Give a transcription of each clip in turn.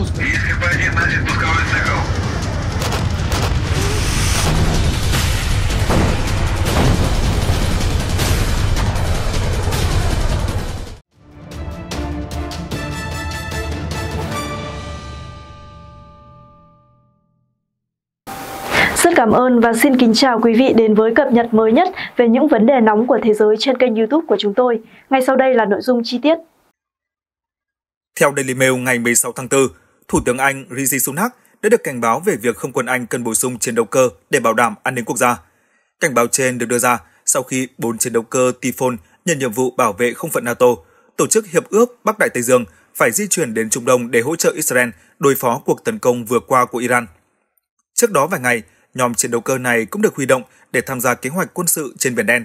пусто. Если по один, значит пусковой цикл. cảm ơn và xin kính chào quý vị đến với cập nhật mới nhất về những vấn đề nóng của thế giới trên kênh youtube của chúng tôi. Ngay sau đây là nội dung chi tiết. Theo Daily Mail ngày 16 tháng 4, Thủ tướng Anh Rishi Sunak đã được cảnh báo về việc không quân Anh cần bổ sung chiến đấu cơ để bảo đảm an ninh quốc gia. Cảnh báo trên được đưa ra sau khi bốn chiến đấu cơ Typhoon nhận nhiệm vụ bảo vệ không phận NATO, tổ chức Hiệp ước Bắc Đại Tây Dương phải di chuyển đến Trung Đông để hỗ trợ Israel đối phó cuộc tấn công vừa qua của Iran. Trước đó vài ngày, nhóm chiến đấu cơ này cũng được huy động để tham gia kế hoạch quân sự trên Biển Đen.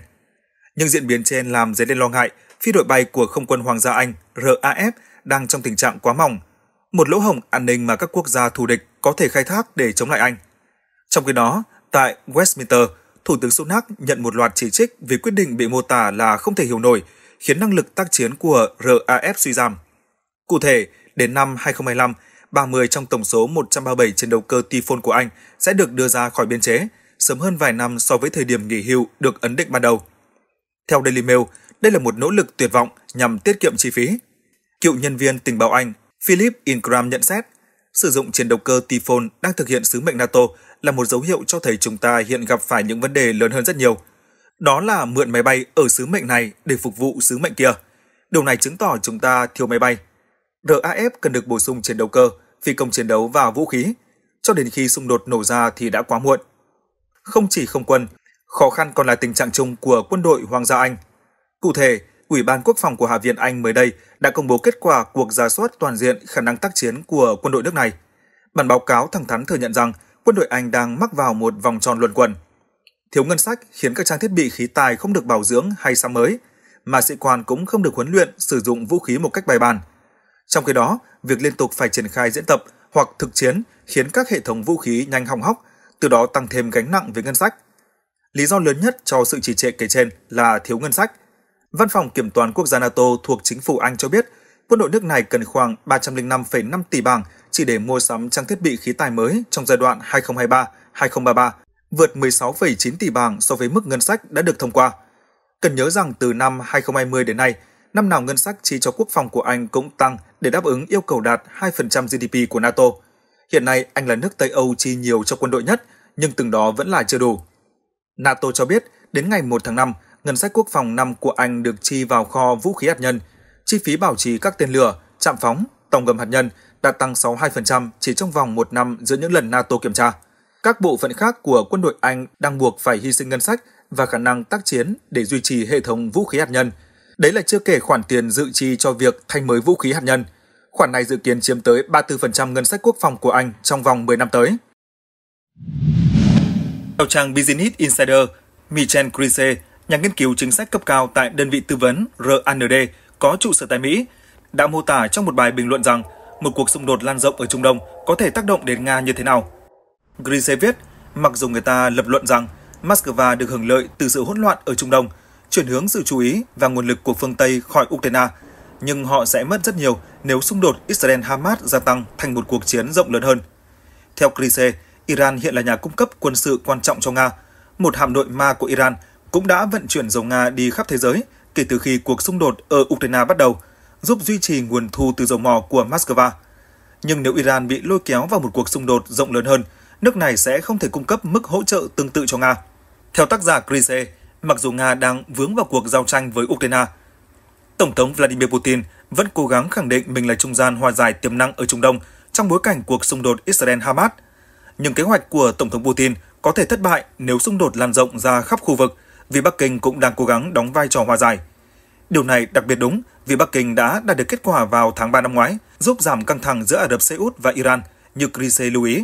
Nhưng diễn biến trên làm dấy lên lo ngại phi đội bay của không quân Hoàng gia Anh RAF đang trong tình trạng quá mỏng – một lỗ hổng an ninh mà các quốc gia thù địch có thể khai thác để chống lại Anh. Trong khi đó, tại Westminster, Thủ tướng Sunak nhận một loạt chỉ trích vì quyết định bị mô tả là không thể hiểu nổi, khiến năng lực tác chiến của RAF suy giảm. Cụ thể, đến năm 2025, 30 trong tổng số 137 chiến đấu cơ Typhoon của Anh sẽ được đưa ra khỏi biên chế, sớm hơn vài năm so với thời điểm nghỉ hưu được ấn định ban đầu. Theo Daily Mail, đây là một nỗ lực tuyệt vọng nhằm tiết kiệm chi phí. Cựu nhân viên tình báo Anh Philip Ingram nhận xét, sử dụng chiến đấu cơ Tifon đang thực hiện sứ mệnh NATO là một dấu hiệu cho thấy chúng ta hiện gặp phải những vấn đề lớn hơn rất nhiều. Đó là mượn máy bay ở sứ mệnh này để phục vụ sứ mệnh kia. Điều này chứng tỏ chúng ta thiếu máy bay. RAF cần được bổ sung chiến đấu cơ, phi công chiến đấu và vũ khí. Cho đến khi xung đột nổ ra thì đã quá muộn. Không chỉ không quân, khó khăn còn là tình trạng chung của quân đội Hoàng gia Anh. Cụ thể, Ủy ban Quốc phòng của Hạ viện Anh mới đây đã công bố kết quả cuộc ra soát toàn diện khả năng tác chiến của quân đội nước này. Bản báo cáo thẳng thắn thừa nhận rằng quân đội Anh đang mắc vào một vòng tròn luẩn quẩn. Thiếu ngân sách khiến các trang thiết bị khí tài không được bảo dưỡng hay sắm mới, mà sĩ quan cũng không được huấn luyện sử dụng vũ khí một cách bài bản. Trong khi đó, việc liên tục phải triển khai diễn tập hoặc thực chiến khiến các hệ thống vũ khí nhanh hỏng hóc, từ đó tăng thêm gánh nặng về ngân sách. Lý do lớn nhất cho sự trì trệ kể trên là thiếu ngân sách – Văn phòng Kiểm toán Quốc gia NATO thuộc chính phủ Anh cho biết, quân đội nước này cần khoảng 305,5 tỷ bảng chỉ để mua sắm trang thiết bị khí tài mới trong giai đoạn 2023-2033, vượt 16,9 tỷ bảng so với mức ngân sách đã được thông qua. Cần nhớ rằng từ năm 2020 đến nay, năm nào ngân sách chi cho quốc phòng của Anh cũng tăng để đáp ứng yêu cầu đạt 2% GDP của NATO. Hiện nay, Anh là nước Tây Âu chi nhiều cho quân đội nhất, nhưng từng đó vẫn là chưa đủ. NATO cho biết, đến ngày 1 tháng 5, ngân sách quốc phòng năm của Anh được chi vào kho vũ khí hạt nhân, chi phí bảo trì các tên lửa, chạm phóng, tổng gầm hạt nhân đã tăng 62% chỉ trong vòng một năm giữa những lần NATO kiểm tra. Các bộ phận khác của quân đội Anh đang buộc phải hy sinh ngân sách và khả năng tác chiến để duy trì hệ thống vũ khí hạt nhân. Đấy là chưa kể khoản tiền dự chi cho việc thay mới vũ khí hạt nhân. Khoản này dự kiến chiếm tới 34% ngân sách quốc phòng của Anh trong vòng 10 năm tới. Theo trang Business Insider, Michel Crise, nhà nghiên cứu chính sách cấp cao tại đơn vị tư vấn RAND có trụ sở tại Mỹ, đã mô tả trong một bài bình luận rằng một cuộc xung đột lan rộng ở Trung Đông có thể tác động đến Nga như thế nào. Grise viết, mặc dù người ta lập luận rằng Moscow được hưởng lợi từ sự hỗn loạn ở Trung Đông, chuyển hướng sự chú ý và nguồn lực của phương Tây khỏi Ukraine, nhưng họ sẽ mất rất nhiều nếu xung đột Israel-Hamas gia tăng thành một cuộc chiến rộng lớn hơn. Theo Grise, Iran hiện là nhà cung cấp quân sự quan trọng cho Nga, một hạm đội ma của Iran – cũng đã vận chuyển dầu Nga đi khắp thế giới kể từ khi cuộc xung đột ở Ukraine bắt đầu, giúp duy trì nguồn thu từ dầu mỏ của Moscow. Nhưng nếu Iran bị lôi kéo vào một cuộc xung đột rộng lớn hơn, nước này sẽ không thể cung cấp mức hỗ trợ tương tự cho Nga. Theo tác giả Grise, mặc dù Nga đang vướng vào cuộc giao tranh với Ukraine, Tổng thống Vladimir Putin vẫn cố gắng khẳng định mình là trung gian hòa giải tiềm năng ở Trung Đông trong bối cảnh cuộc xung đột Israel-Hamas. Nhưng kế hoạch của Tổng thống Putin có thể thất bại nếu xung đột lan rộng ra khắp khu vực – vì Bắc Kinh cũng đang cố gắng đóng vai trò hòa giải. Điều này đặc biệt đúng vì Bắc Kinh đã đạt được kết quả vào tháng 3 năm ngoái, giúp giảm căng thẳng giữa Ả Rập Xê Út và Iran, như Grise lưu ý.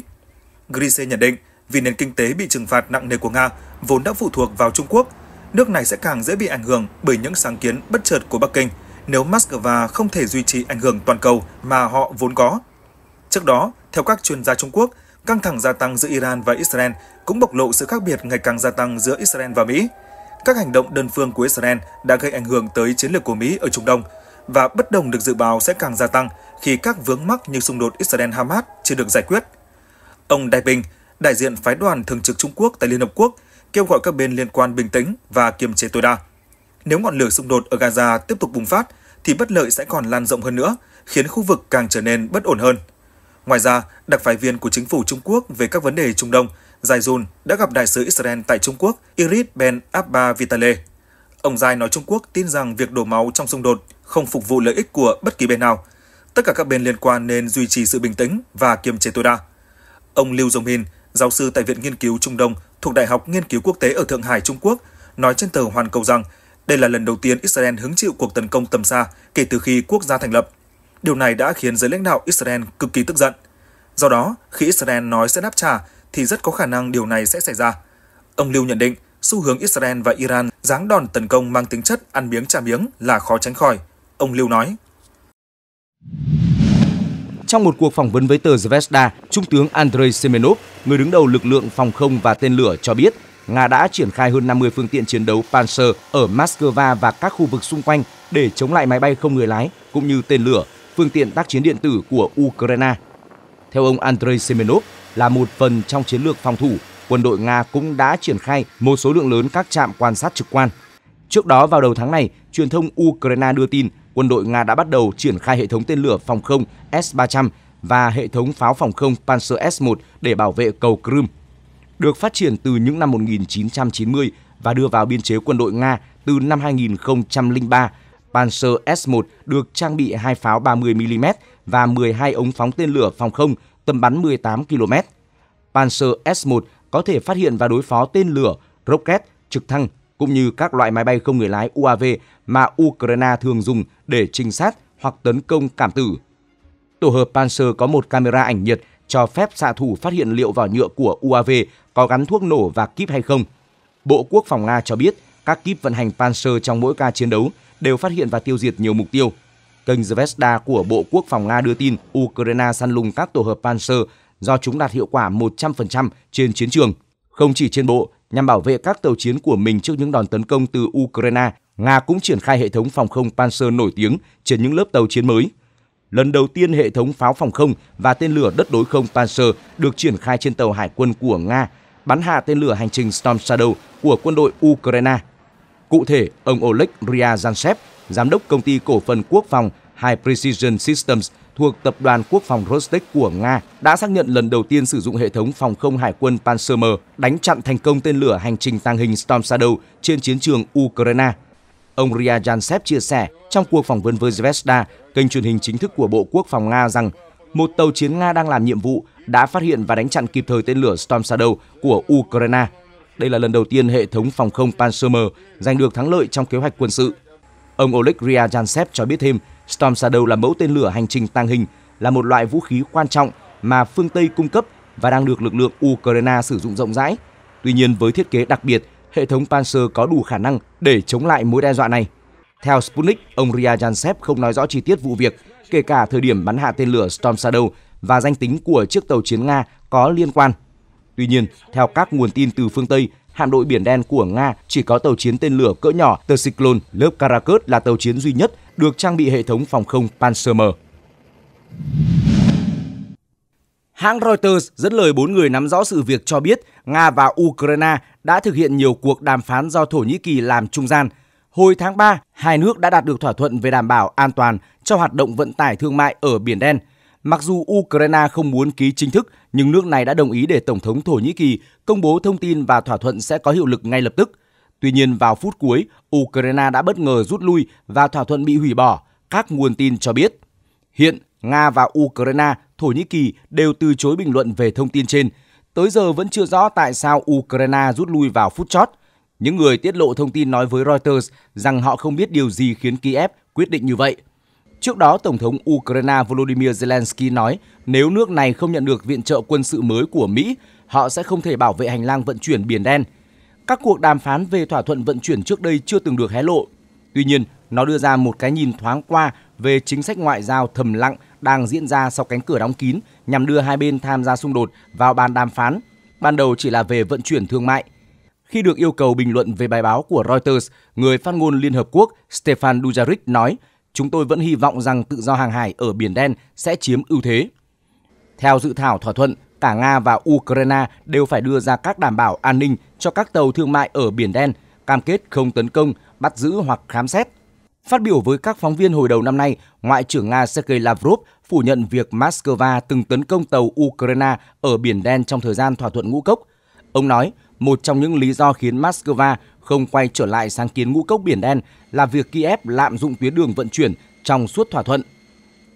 Grise nhận định, vì nền kinh tế bị trừng phạt nặng nề của Nga vốn đã phụ thuộc vào Trung Quốc, nước này sẽ càng dễ bị ảnh hưởng bởi những sáng kiến bất chợt của Bắc Kinh nếu Moscow không thể duy trì ảnh hưởng toàn cầu mà họ vốn có. Trước đó, theo các chuyên gia Trung Quốc, căng thẳng gia tăng giữa Iran và Israel cũng bộc lộ sự khác biệt ngày càng gia tăng giữa Israel và Mỹ. Các hành động đơn phương của Israel đã gây ảnh hưởng tới chiến lược của Mỹ ở Trung Đông và bất đồng được dự báo sẽ càng gia tăng khi các vướng mắc như xung đột Israel-Hamas chưa được giải quyết. Ông Đại Bình, đại diện phái đoàn thường trực Trung Quốc tại Liên Hợp Quốc, kêu gọi các bên liên quan bình tĩnh và kiềm chế tối đa. Nếu ngọn lửa xung đột ở Gaza tiếp tục bùng phát, thì bất lợi sẽ còn lan rộng hơn nữa, khiến khu vực càng trở nên bất ổn hơn. Ngoài ra, đặc phái viên của chính phủ Trung Quốc về các vấn đề Trung Đông Zaizun đã gặp đại sứ Israel tại Trung Quốc Iris Ben Abba Vitale. Ông Zai nói Trung Quốc tin rằng việc đổ máu trong xung đột không phục vụ lợi ích của bất kỳ bên nào. Tất cả các bên liên quan nên duy trì sự bình tĩnh và kiềm chế tối đa. Ông Lưu Dông Hin, giáo sư tại Viện Nghiên cứu Trung Đông thuộc Đại học Nghiên cứu Quốc tế ở Thượng Hải, Trung Quốc, nói trên tờ Hoàn Cầu rằng đây là lần đầu tiên Israel hứng chịu cuộc tấn công tầm xa kể từ khi quốc gia thành lập. Điều này đã khiến giới lãnh đạo Israel cực kỳ tức giận. Do đó, khi Israel nói sẽ đáp trả, thì rất có khả năng điều này sẽ xảy ra. Ông Lưu nhận định, xu hướng Israel và Iran giáng đòn tấn công mang tính chất ăn miếng trả miếng là khó tránh khỏi. Ông Lưu nói. Trong một cuộc phỏng vấn với tờ Zvezda, Trung tướng Andrei Semenov, người đứng đầu lực lượng phòng không và tên lửa cho biết, Nga đã triển khai hơn 50 phương tiện chiến đấu Panzer ở Moscow và các khu vực xung quanh để chống lại máy bay không người lái cũng như tên lửa, phương tiện tác chiến điện tử của Ukraine. Theo ông Andrei Semenov, là một phần trong chiến lược phòng thủ, quân đội Nga cũng đã triển khai một số lượng lớn các trạm quan sát trực quan. Trước đó vào đầu tháng này, truyền thông Ukraine đưa tin quân đội Nga đã bắt đầu triển khai hệ thống tên lửa phòng không S-300 và hệ thống pháo phòng không Panzer S-1 để bảo vệ cầu Crimea. Được phát triển từ những năm 1990 và đưa vào biên chế quân đội Nga từ năm 2003, Panzer S-1 được trang bị hai pháo 30mm và 12 ống phóng tên lửa phòng không tầm bắn 18 km. Panzer S-1 có thể phát hiện và đối phó tên lửa, rocket, trực thăng cũng như các loại máy bay không người lái UAV mà Ukraine thường dùng để trinh sát hoặc tấn công cảm tử. Tổ hợp Panzer có một camera ảnh nhiệt cho phép xạ thủ phát hiện liệu vỏ nhựa của UAV có gắn thuốc nổ và kíp hay không. Bộ Quốc phòng Nga cho biết các kíp vận hành Panzer trong mỗi ca chiến đấu đều phát hiện và tiêu diệt nhiều mục tiêu, Kênh Zvezda của Bộ Quốc phòng Nga đưa tin Ukraine săn lùng các tổ hợp Panzer do chúng đạt hiệu quả 100% trên chiến trường. Không chỉ trên bộ, nhằm bảo vệ các tàu chiến của mình trước những đòn tấn công từ Ukraine, Nga cũng triển khai hệ thống phòng không Panzer nổi tiếng trên những lớp tàu chiến mới. Lần đầu tiên hệ thống pháo phòng không và tên lửa đất đối không Panzer được triển khai trên tàu hải quân của Nga, bắn hạ tên lửa hành trình Storm Shadow của quân đội Ukraine. Cụ thể, ông Oleg Ryazantsev, giám đốc công ty cổ phần quốc phòng High Precision Systems thuộc tập đoàn quốc phòng Rostec của Nga đã xác nhận lần đầu tiên sử dụng hệ thống phòng không hải quân Panser-M đánh chặn thành công tên lửa hành trình tàng hình Storm Shadow trên chiến trường Ukraine. Ông Ria Jansev chia sẻ trong cuộc phỏng vấn với Zvezda, kênh truyền hình chính thức của Bộ Quốc phòng Nga rằng một tàu chiến Nga đang làm nhiệm vụ đã phát hiện và đánh chặn kịp thời tên lửa Storm Shadow của Ukraine. Đây là lần đầu tiên hệ thống phòng không Panser-M giành được thắng lợi trong kế hoạch quân sự. Ông Oleg Ryazantsev cho biết thêm, Storm Shadow là mẫu tên lửa hành trình tàng hình, là một loại vũ khí quan trọng mà phương Tây cung cấp và đang được lực lượng Ukraine sử dụng rộng rãi. Tuy nhiên, với thiết kế đặc biệt, hệ thống Panzer có đủ khả năng để chống lại mối đe dọa này. Theo Sputnik, ông Ryazantsev không nói rõ chi tiết vụ việc, kể cả thời điểm bắn hạ tên lửa Storm Shadow và danh tính của chiếc tàu chiến Nga có liên quan. Tuy nhiên, theo các nguồn tin từ phương Tây, hạm đội Biển Đen của Nga chỉ có tàu chiến tên lửa cỡ nhỏ Tersiklon lớp karakurt là tàu chiến duy nhất được trang bị hệ thống phòng không Pansermer. Hãng Reuters dẫn lời bốn người nắm rõ sự việc cho biết Nga và Ukraine đã thực hiện nhiều cuộc đàm phán do Thổ Nhĩ Kỳ làm trung gian. Hồi tháng 3, hai nước đã đạt được thỏa thuận về đảm bảo an toàn cho hoạt động vận tải thương mại ở Biển Đen – Mặc dù Ukraine không muốn ký chính thức, nhưng nước này đã đồng ý để Tổng thống Thổ Nhĩ Kỳ công bố thông tin và thỏa thuận sẽ có hiệu lực ngay lập tức. Tuy nhiên, vào phút cuối, Ukraine đã bất ngờ rút lui và thỏa thuận bị hủy bỏ, các nguồn tin cho biết. Hiện, Nga và Ukraine, Thổ Nhĩ Kỳ đều từ chối bình luận về thông tin trên. Tới giờ vẫn chưa rõ tại sao Ukraine rút lui vào phút chót. Những người tiết lộ thông tin nói với Reuters rằng họ không biết điều gì khiến Kiev quyết định như vậy. Trước đó, Tổng thống Ukraine Volodymyr Zelensky nói nếu nước này không nhận được viện trợ quân sự mới của Mỹ, họ sẽ không thể bảo vệ hành lang vận chuyển Biển Đen. Các cuộc đàm phán về thỏa thuận vận chuyển trước đây chưa từng được hé lộ. Tuy nhiên, nó đưa ra một cái nhìn thoáng qua về chính sách ngoại giao thầm lặng đang diễn ra sau cánh cửa đóng kín nhằm đưa hai bên tham gia xung đột vào bàn đàm phán, ban đầu chỉ là về vận chuyển thương mại. Khi được yêu cầu bình luận về bài báo của Reuters, người phát ngôn Liên Hợp Quốc Stefan Dujarric nói – chúng tôi vẫn hy vọng rằng tự do hàng hải ở Biển Đen sẽ chiếm ưu thế. Theo dự thảo thỏa thuận, cả Nga và Ukraine đều phải đưa ra các đảm bảo an ninh cho các tàu thương mại ở Biển Đen, cam kết không tấn công, bắt giữ hoặc khám xét. Phát biểu với các phóng viên hồi đầu năm nay, Ngoại trưởng Nga Sergei Lavrov phủ nhận việc Moscow từng tấn công tàu Ukraine ở Biển Đen trong thời gian thỏa thuận ngũ cốc. Ông nói, một trong những lý do khiến Moscow không quay trở lại sáng kiến ngũ cốc biển đen là việc Kiev lạm dụng tuyến đường vận chuyển trong suốt thỏa thuận.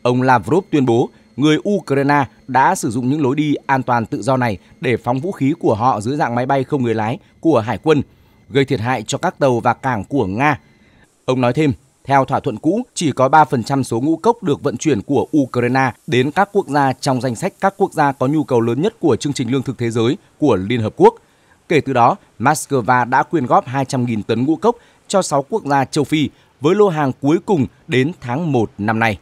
Ông Lavrov tuyên bố người Ukraine đã sử dụng những lối đi an toàn tự do này để phóng vũ khí của họ dưới dạng máy bay không người lái của hải quân, gây thiệt hại cho các tàu và cảng của Nga. Ông nói thêm, theo thỏa thuận cũ, chỉ có 3% số ngũ cốc được vận chuyển của Ukraine đến các quốc gia trong danh sách các quốc gia có nhu cầu lớn nhất của chương trình lương thực thế giới của Liên Hợp Quốc – Kể từ đó, Moscow đã quyên góp 200.000 tấn ngũ cốc cho 6 quốc gia châu Phi với lô hàng cuối cùng đến tháng 1 năm nay.